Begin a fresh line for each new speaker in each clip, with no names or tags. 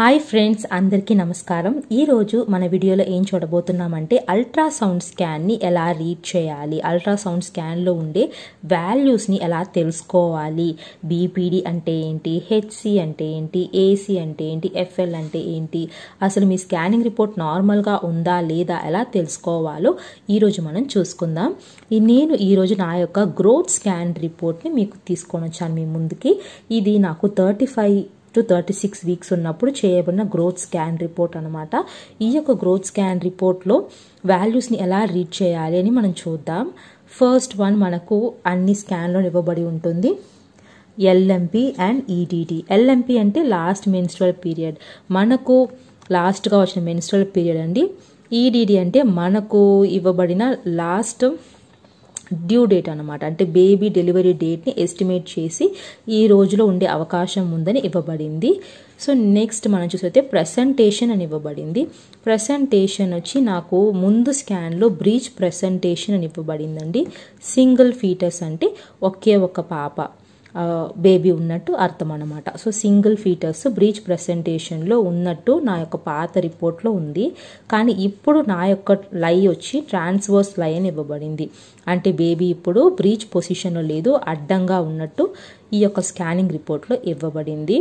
hi friends అందరికీ నమస్కారం ఈరోజు మన వీడియోలో ఏం చూడబోతున్నామంటే అల్ట్రాసౌండ్ స్కాన్ని ఎలా రీడ్ చేయాలి అల్ట్రాసౌండ్ స్కాన్లో ఉండే వాల్యూస్ని ఎలా తెలుసుకోవాలి బీపీడీ అంటే ఏంటి హెచ్సి అంటే ఏంటి ఏసీ అంటే ఏంటి ఎఫ్ఎల్ అంటే ఏంటి అసలు మీ స్కానింగ్ రిపోర్ట్ నార్మల్గా ఉందా లేదా ఎలా తెలుసుకోవాలో ఈరోజు మనం చూసుకుందాం నేను ఈరోజు నా యొక్క గ్రోత్ స్కాన్ రిపోర్ట్ని మీకు తీసుకొని వచ్చాను మీ ముందుకి ఇది నాకు thirty five to thirty six weeks ఉన్నప్పుడు చేయబడిన గ్రోత్ స్కాన్ రిపోర్ట్ అనమాట ఈ యొక్క గ్రోత్ స్కాన్ రిపోర్ట్లో వాల్యూస్ని ఎలా రీడ్ చేయాలి అని మనం చూద్దాం ఫస్ట్ వన్ మనకు అన్ని స్కాన్లో ఇవ్వబడి ఉంటుంది ఎల్ఎంపి అండ్ ఈడిడి ఎల్ఎంపి అంటే లాస్ట్ మెన్స్ట్రల్ పీరియడ్ మనకు లాస్ట్గా వచ్చిన మెన్స్ట్రల్ పీరియడ్ అండి ఈడిడి e అంటే మనకు ఇవ్వబడిన లాస్ట్ డ్యూ డేట్ అనమాట అంటే బేబీ డెలివరీ డేట్ని ఎస్టిమేట్ చేసి ఈ రోజులో ఉండే అవకాశం ఉందని ఇవ్వబడింది సో నెక్స్ట్ మనం చూసైతే ప్రెసెంటేషన్ అని ఇవ్వబడింది ప్రెసెంటేషన్ వచ్చి నాకు ముందు స్కాన్లో బ్రీచ్ ప్రెసెంటేషన్ అని ఇవ్వబడిందండి సింగిల్ ఫీటర్స్ అంటే ఒకే ఒక పాప బేబీ ఉన్నట్టు అర్థం అనమాట సో సింగిల్ ఫీటర్స్ బ్రీచ్ ప్రెసెంటేషన్లో ఉన్నట్టు నా యొక్క పాత రిపోర్ట్లో ఉంది కానీ ఇప్పుడు నా యొక్క లై వచ్చి ట్రాన్స్వర్స్ లై అని ఇవ్వబడింది అంటే బేబీ ఇప్పుడు బ్రీచ్ పొజిషన్లో లేదు అడ్డంగా ఉన్నట్టు ఈ యొక్క స్కానింగ్ రిపోర్ట్లో ఇవ్వబడింది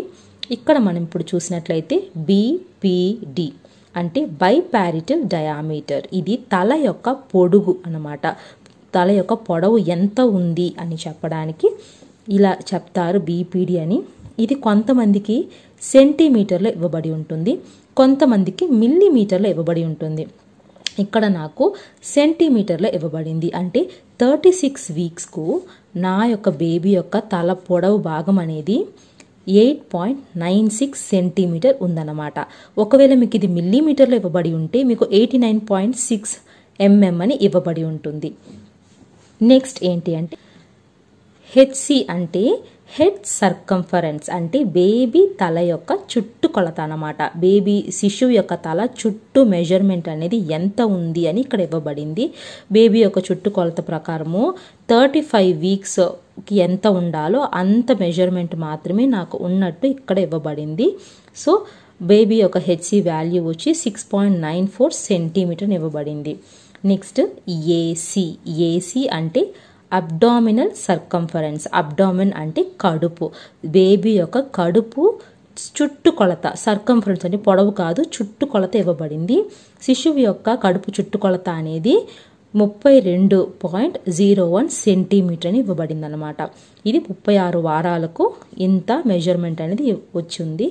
ఇక్కడ మనం ఇప్పుడు చూసినట్లయితే బీపీడి అంటే బైపారిటల్ డయామీటర్ ఇది తల యొక్క పొడుగు అనమాట తల యొక్క పొడవు ఎంత ఉంది అని చెప్పడానికి ఇలా చెప్తారు బీపీడి అని ఇది కొంతమందికి సెంటీమీటర్లో ఇవ్వబడి ఉంటుంది కొంతమందికి మిల్లీమీటర్లో ఇవ్వబడి ఉంటుంది ఇక్కడ నాకు సెంటీమీటర్లో ఇవ్వబడింది అంటే థర్టీ సిక్స్ వీక్స్కు నా యొక్క బేబీ యొక్క తల పొడవు భాగం అనేది eight point nine six centimetre ఉందన్నమాట ఒకవేళ మీకు ఇది మిల్లీమీటర్లో ఇవ్వబడి ఉంటే మీకు eighty nine point six MM అని ఇవ్వబడి ఉంటుంది నెక్స్ట్ ఏంటి అంటే హెచ్సి అంటే హెడ్ సర్కంఫరెన్స్ అంటే బేబీ తల యొక్క చుట్టు కొలత అనమాట బేబీ శిశువు యొక్క తల చుట్టూ మెజర్మెంట్ అనేది ఎంత ఉంది అని ఇక్కడ ఇవ్వబడింది బేబీ యొక్క చుట్టు కొలత ప్రకారము థర్టీ ఫైవ్ వీక్స్కి ఎంత ఉండాలో అంత మెజర్మెంట్ మాత్రమే నాకు ఉన్నట్టు ఇక్కడ ఇవ్వబడింది సో బేబీ యొక్క హెచ్సి వాల్యూ వచ్చి six point nine four centimetre ఇవ్వబడింది నెక్స్ట్ ఏసీ ఏసీ అంటే అబ్డామినల్ సర్కంఫరెన్స్ అబ్డామిన్ అంటే కడుపు బేబీ యొక్క కడుపు చుట్టుకొలత సర్కంఫరెన్స్ అంటే పొడవు కాదు చుట్టుకొలత ఇవ్వబడింది శిశువు యొక్క కడుపు చుట్టుకొలత అనేది ముప్పై రెండు పాయింట్ జీరో వన్ సెంటీమీటర్ అని ఇవ్వబడింది అనమాట ఇది ముప్పై ఆరు వారాలకు ఇంత మెజర్మెంట్ అనేది వచ్చింది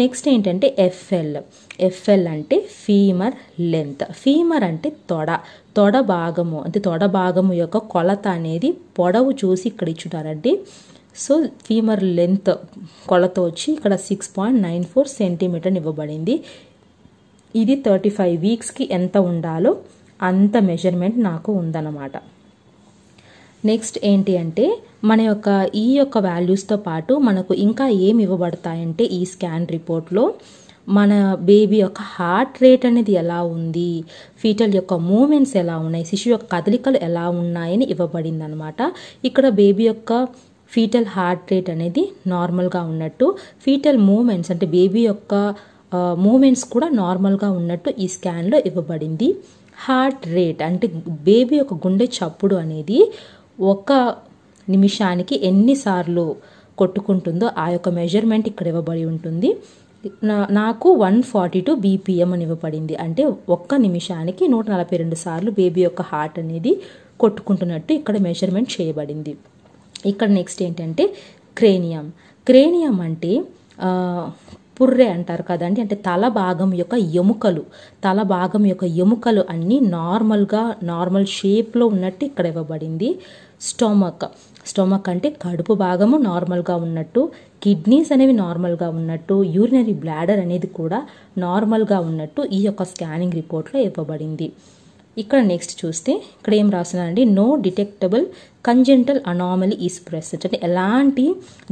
నెక్స్ట్ ఏంటంటే ఎఫ్ఎల్ ఎఫ్ఎల్ అంటే ఫీమర్ లెంత్ ఫీమర్ అంటే తొడ తొడ భాగము అంటే తొడ భాగము యొక్క కొలత అనేది పొడవు చూసి ఇక్కడ ఇచ్చుంటారండి సో ఫీమర్ లెంత్ కొలత వచ్చి ఇక్కడ six point nine four centimetre ఇవ్వబడింది ఇది థర్టీ ఫైవ్ వీక్స్కి ఎంత ఉండాలో అంత మెజర్మెంట్ నాకు ఉందన్నమాట నెక్స్ట్ ఏంటి అంటే మన యొక్క ఈ యొక్క వాల్యూస్తో పాటు మనకు ఇంకా ఏమి ఇవ్వబడతాయంటే ఈ స్కాన్ రిపోర్ట్లో మన బేబీ యొక్క హార్ట్ రేట్ అనేది ఎలా ఉంది ఫీటల్ యొక్క మూమెంట్స్ ఎలా ఉన్నాయి శిశువు యొక్క కదలికలు ఎలా ఉన్నాయని ఇవ్వబడింది అనమాట ఇక్కడ బేబీ యొక్క ఫీటల్ హార్ట్ రేట్ అనేది నార్మల్గా ఉన్నట్టు ఫీటల్ మూమెంట్స్ అంటే బేబీ యొక్క మూమెంట్స్ కూడా నార్మల్గా ఉన్నట్టు ఈ స్కాన్లో ఇవ్వబడింది హార్ట్ రేట్ అంటే బేబీ యొక్క గుండె చప్పుడు అనేది ఒక నిమిషానికి ఎన్నిసార్లు కొట్టుకుంటుందో ఆ యొక్క మెజర్మెంట్ ఇక్కడ ఇవ్వబడి ఉంటుంది నాకు వన్ ఫార్టీ టూ బీపీఎం అని ఇవ్వబడింది అంటే ఒక్క నిమిషానికి నూట నలభై రెండు సార్లు బేబీ యొక్క హార్ట్ అనేది కొట్టుకుంటున్నట్టు ఇక్కడ మెజర్మెంట్ చేయబడింది ఇక్కడ నెక్స్ట్ ఏంటంటే క్రేనియం క్రేనియం అంటే పుర్రె అంటారు కదండి అంటే తల భాగం యొక్క ఎముకలు తల భాగం యొక్క ఎముకలు అన్నీ నార్మల్గా నార్మల్ షేప్లో ఉన్నట్టు ఇక్కడ ఇవ్వబడింది స్టొమక్ స్టొమక్ అంటే కడుపు భాగము నార్మల్గా ఉన్నట్టు కిడ్నీస్ అనేవి నార్మల్గా ఉన్నట్టు యూరినరీ బ్లాడర్ అనేది కూడా నార్మల్గా ఉన్నట్టు ఈ యొక్క స్కానింగ్ రిపోర్ట్లో ఇవ్వబడింది ఇక్కడ నెక్స్ట్ చూస్తే ఇక్కడ ఏం రాస్తున్నానండి no detectable congenital anomaly is present అంటే ఎలాంటి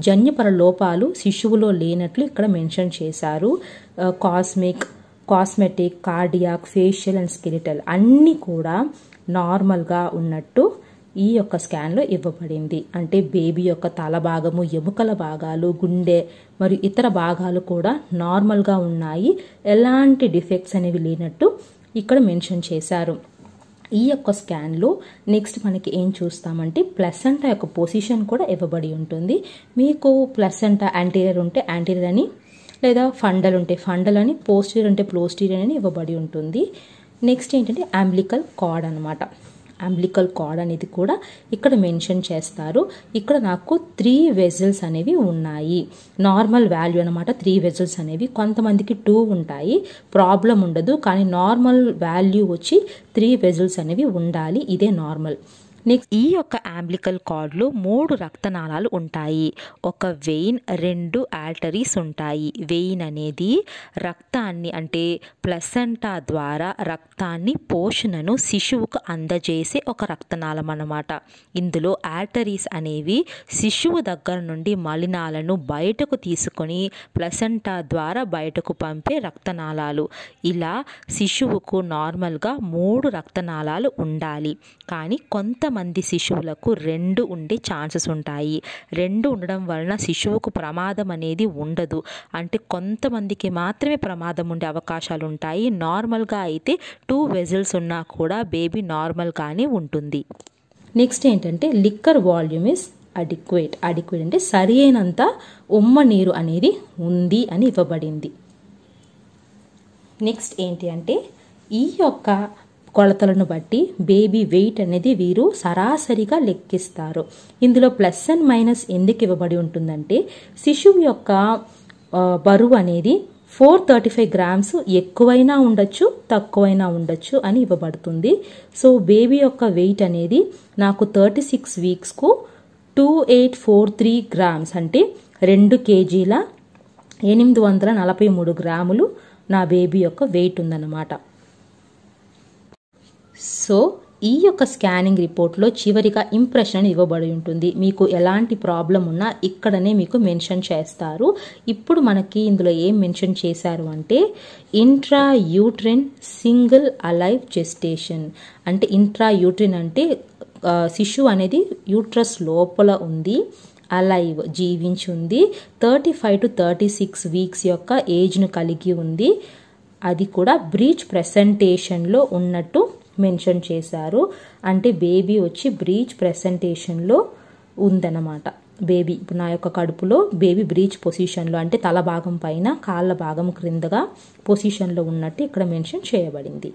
జన్యుపర లోపాలు శిశువులో లేనట్లు ఇక్కడ మెన్షన్ చేశారు cosmic cosmetic cardiac facial and skeletal అన్నీ కూడా నార్మల్గా ఉన్నట్టు ఈ యొక్క స్కాన్లో ఇవ్వబడింది అంటే బేబీ యొక్క తల భాగము ఎముకల భాగాలు గుండె మరియు ఇతర భాగాలు కూడా నార్మల్గా ఉన్నాయి ఎలాంటి డిఫెక్ట్స్ అనేవి లేనట్టు ఇక్కడ మెన్షన్ చేశారు ఈ యొక్క స్కాన్లో నెక్స్ట్ మనకి ఏం చూస్తామంటే ప్లసెంట యొక్క పొజిషన్ కూడా ఇవ్వబడి ఉంటుంది మీకు ప్లసెంట యాంటీరియర్ ఉంటే యాంటీరియర్ అని లేదా ఫండల్ ఉంటే ఫండల్ అని పోస్టీరియర్ ఉంటే ప్లోస్టీరియర్ అని ఇవ్వబడి ఉంటుంది నెక్స్ట్ ఏంటంటే అంబ్లికల్ కార్డ్ అనమాట అంబ్లికల్ కార్డ్ అనేది కూడా ఇక్కడ మెన్షన్ చేస్తారు ఇక్కడ నాకు త్రీ వెజల్స్ అనేవి ఉన్నాయి నార్మల్ వాల్యూ అనమాట త్రీ వెజల్స్ అనేవి కొంతమందికి టూ ఉంటాయి ప్రాబ్లం ఉండదు కానీ నార్మల్ వాల్యూ వచ్చి త్రీ వెజల్స్ అనేవి ఉండాలి ఇదే నార్మల్ నెక్స్ట్ ఈ యొక్క ఆంబ్లికల్ కార్డ్లో మూడు రక్తనాళాలు ఉంటాయి ఒక వెయిన్ రెండు ఆల్టరీస్ ఉంటాయి వెయిన్ అనేది రక్తాన్ని అంటే ప్లసెంటా ద్వారా రక్తాన్ని పోషణను శిశువుకు అందజేసే ఒక రక్తనాళం అన్నమాట ఇందులో ఆల్టరీస్ అనేవి శిశువు దగ్గర నుండి మలినాలను బయటకు తీసుకొని ప్లసెంటా ద్వారా బయటకు పంపే రక్తనాళాలు ఇలా శిశువుకు నార్మల్గా మూడు రక్తనాళాలు ఉండాలి కానీ కొంత మంది శిశువులకు రెండు ఉండే ఛాన్సెస్ ఉంటాయి రెండు ఉండడం వలన శిశువుకు ప్రమాదం అనేది ఉండదు అంటే కొంతమందికి మాత్రమే ప్రమాదం ఉండే అవకాశాలు ఉంటాయి నార్మల్గా అయితే టూ వెజల్స్ ఉన్నా కూడా బేబీ నార్మల్గానే ఉంటుంది నెక్స్ట్ ఏంటంటే liquor volume is adequate adequate అంటే సరి అయినంత ఉమ్మ నీరు అనేది ఉంది అని ఇవ్వబడింది నెక్స్ట్ ఏంటి అంటే ఈ యొక్క కొలతలను బట్టి బేబీ వెయిట్ అనేది వీరు సరాసరిగా లెక్కిస్తారు ఇందులో ప్లస్ అండ్ మైనస్ ఎందుకు ఇవ్వబడి ఉంటుందంటే శిశువు యొక్క బరువు అనేది ఫోర్ థర్టీ ఫైవ్ గ్రామ్స్ ఎక్కువైనా ఉండొచ్చు తక్కువైనా ఉండొచ్చు అని ఇవ్వబడుతుంది సో బేబీ యొక్క వెయిట్ అనేది నాకు థర్టీ సిక్స్ వీక్స్కు two eight four three grams అంటే రెండు కేజీల ఎనిమిది వందల నలభై మూడు గ్రాములు నా బేబీ యొక్క వెయిట్ ఉందన్నమాట సో ఈ యొక్క స్కానింగ్ రిపోర్ట్లో చివరిగా ఇంప్రెషన్ ఇవ్వబడి ఉంటుంది మీకు ఎలాంటి ప్రాబ్లం ఉన్నా ఇక్కడనే మీకు మెన్షన్ చేస్తారు ఇప్పుడు మనకి ఇందులో ఏం మెన్షన్ చేశారు అంటే intra uterine single alive gestation అంటే ఇంట్రా యూట్రిన్ అంటే శిశు అనేది యూట్రస్ లోపల ఉంది అలైవ్ జీవించుంది thirty five to thirty six weeks యొక్క ఏజ్ను కలిగి ఉంది అది కూడా బ్రీచ్ ప్రెసెంటేషన్లో ఉన్నట్టు మెన్షన్ చేశారు అంటే బేబీ వచ్చి బ్రీచ్ ప్రెసెంటేషన్లో ఉందన్నమాట బేబీ ఇప్పుడు నా యొక్క కడుపులో బేబీ బ్రీచ్ పొజిషన్లో అంటే తల భాగం పైన కాళ్ళ భాగం క్రిందగా పొజిషన్లో ఉన్నట్టు ఇక్కడ మెన్షన్ చేయబడింది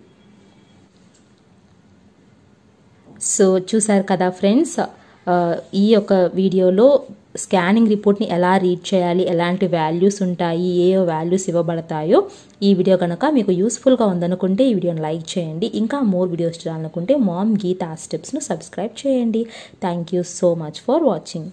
సో చూసారు కదా ఫ్రెండ్స్ ఈ యొక్క వీడియోలో స్కానింగ్ రిపోర్ట్ని ఎలా రీడ్ చేయాలి ఎలాంటి వాల్యూస్ ఉంటాయి ఏ వాల్యూస్ ఇవ్వబడతాయో ఈ వీడియో కనుక మీకు యూస్ఫుల్గా ఉందనుకుంటే ఈ వీడియోని లైక్ చేయండి ఇంకా మోర్ వీడియోస్ చూడాలనుకుంటే మామ్ గీత స్టెప్స్ను సబ్స్క్రైబ్ చేయండి thank you so much for watching